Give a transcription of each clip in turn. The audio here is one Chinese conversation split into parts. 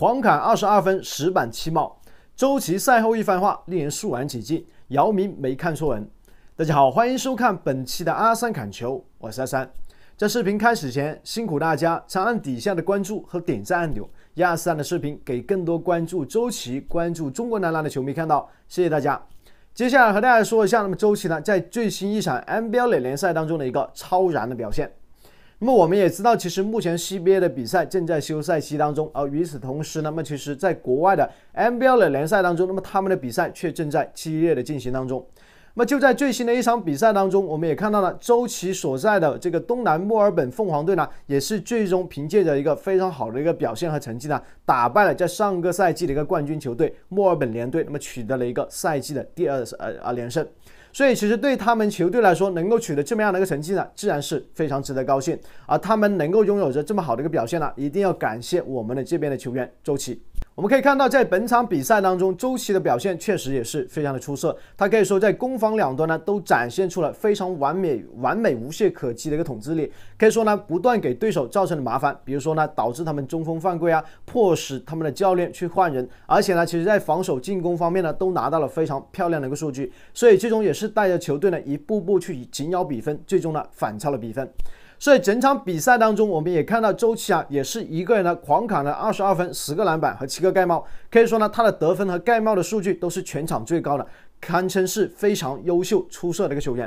狂砍二十二分，十板七帽，周琦赛后一番话令人肃然起敬。姚明没看错人。大家好，欢迎收看本期的阿三砍球，我是阿三。在视频开始前，辛苦大家长按底下的关注和点赞按钮，亚阿三的视频给更多关注周琦、关注中国男篮的球迷看到。谢谢大家。接下来和大家说一下，那么周琦呢，在最新一场 NBA 联赛当中的一个超然的表现。那么我们也知道，其实目前 CBA 的比赛正在休赛期当中，而与此同时，那么其实，在国外的 NBA 的联赛当中，那么他们的比赛却正在激烈的进行当中。那么就在最新的一场比赛当中，我们也看到了周琦所在的这个东南墨尔本凤凰队呢，也是最终凭借着一个非常好的一个表现和成绩呢，打败了在上个赛季的一个冠军球队墨尔本联队，那么取得了一个赛季的第二呃啊连胜。所以其实对他们球队来说，能够取得这么样的一个成绩呢，自然是非常值得高兴。而他们能够拥有着这么好的一个表现呢，一定要感谢我们的这边的球员周琦。我们可以看到，在本场比赛当中，周琦的表现确实也是非常的出色。他可以说在攻防两端呢，都展现出了非常完美、完美无懈可击的一个统治力。可以说呢，不断给对手造成的麻烦，比如说呢，导致他们中锋犯规啊，迫使他们的教练去换人。而且呢，其实在防守、进攻方面呢，都拿到了非常漂亮的一个数据。所以最终也是带着球队呢，一步步去紧咬比分，最终呢，反超了比分。所以整场比赛当中，我们也看到周琦啊，也是一个人呢狂砍了二十二分、十个篮板和七个盖帽，可以说呢，他的得分和盖帽的数据都是全场最高的，堪称是非常优秀出色的一个球员。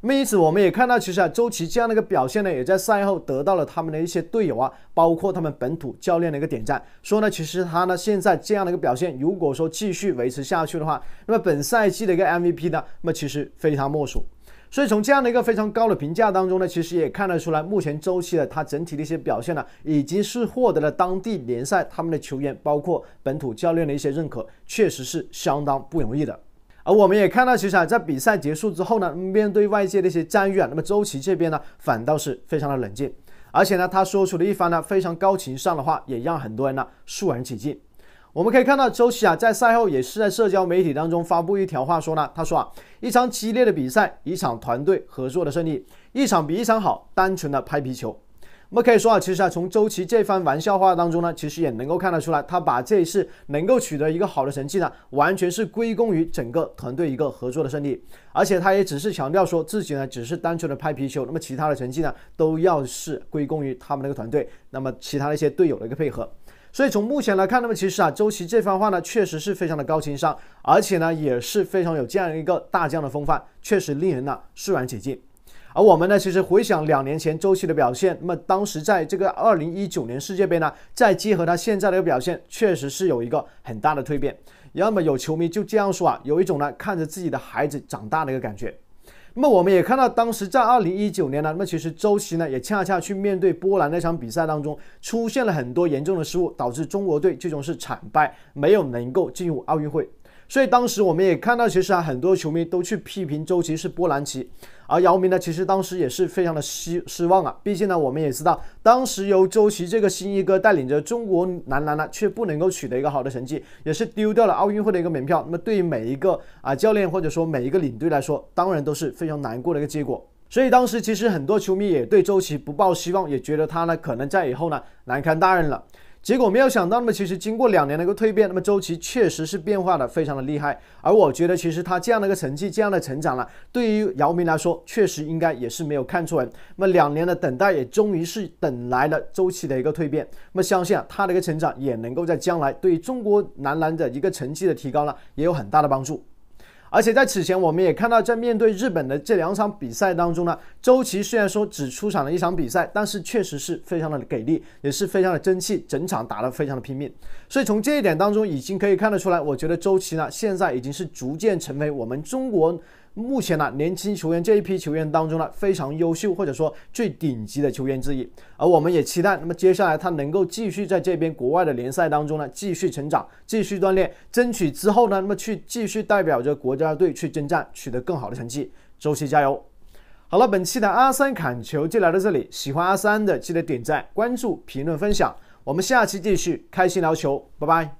那么因此，我们也看到，其实啊，周琦这样的一个表现呢，也在赛后得到了他们的一些队友啊，包括他们本土教练的一个点赞，说呢，其实他呢现在这样的一个表现，如果说继续维持下去的话，那么本赛季的一个 MVP 呢，那么其实非他莫属。所以从这样的一个非常高的评价当中呢，其实也看得出来，目前周琦的他整体的一些表现呢，已经是获得了当地联赛他们的球员包括本土教练的一些认可，确实是相当不容易的。而我们也看到，其实啊，在比赛结束之后呢，面对外界的一些赞誉，啊，那么周琦这边呢，反倒是非常的冷静，而且呢，他说出的一番呢非常高情商的话，也让很多人呢肃然起敬。我们可以看到周琦啊，在赛后也是在社交媒体当中发布一条话说呢，他说啊，一场激烈的比赛，一场团队合作的胜利，一场比一场好，单纯的拍皮球。我们可以说啊，其实啊，从周琦这番玩笑话当中呢，其实也能够看得出来，他把这次能够取得一个好的成绩呢，完全是归功于整个团队一个合作的胜利，而且他也只是强调说自己呢，只是单纯的拍皮球，那么其他的成绩呢，都要是归功于他们那个团队，那么其他的一些队友的一个配合。所以从目前来看，那么其实啊，周琦这番话呢，确实是非常的高情商，而且呢，也是非常有这样一个大将的风范，确实令人呢肃然起敬。而我们呢，其实回想两年前周琦的表现，那么当时在这个二零一九年世界杯呢，再结合他现在的一个表现，确实是有一个很大的蜕变。要么有球迷就这样说啊，有一种呢看着自己的孩子长大的一个感觉。那么我们也看到，当时在2019年呢，那么其实周琦呢也恰恰去面对波兰那场比赛当中，出现了很多严重的失误，导致中国队最终是惨败，没有能够进入奥运会。所以当时我们也看到，其实啊很多球迷都去批评周琦是波兰旗，而姚明呢，其实当时也是非常的失失望啊。毕竟呢，我们也知道，当时由周琦这个新一哥带领着中国男篮呢，却不能够取得一个好的成绩，也是丢掉了奥运会的一个门票。那么对于每一个啊教练或者说每一个领队来说，当然都是非常难过的一个结果。所以当时其实很多球迷也对周琦不抱希望，也觉得他呢可能在以后呢难堪大任了。结果没有想到，那么其实经过两年的一个蜕变，那么周琦确实是变化的非常的厉害。而我觉得，其实他这样的一个成绩，这样的成长了，对于姚明来说，确实应该也是没有看错人。那么两年的等待，也终于是等来了周琦的一个蜕变。那么相信啊，他的一个成长也能够在将来对中国男篮的一个成绩的提高呢，也有很大的帮助。而且在此前，我们也看到，在面对日本的这两场比赛当中呢，周琦虽然说只出场了一场比赛，但是确实是非常的给力，也是非常的争气，整场打得非常的拼命。所以从这一点当中，已经可以看得出来，我觉得周琦呢，现在已经是逐渐成为我们中国。目前呢，年轻球员这一批球员当中呢，非常优秀，或者说最顶级的球员之一。而我们也期待，那么接下来他能够继续在这边国外的联赛当中呢，继续成长，继续锻炼，争取之后呢，那么去继续代表着国家队去征战，取得更好的成绩。周琦加油！好了，本期的阿三侃球就来到这里。喜欢阿三的记得点赞、关注、评论、分享。我们下期继续开心聊球，拜拜。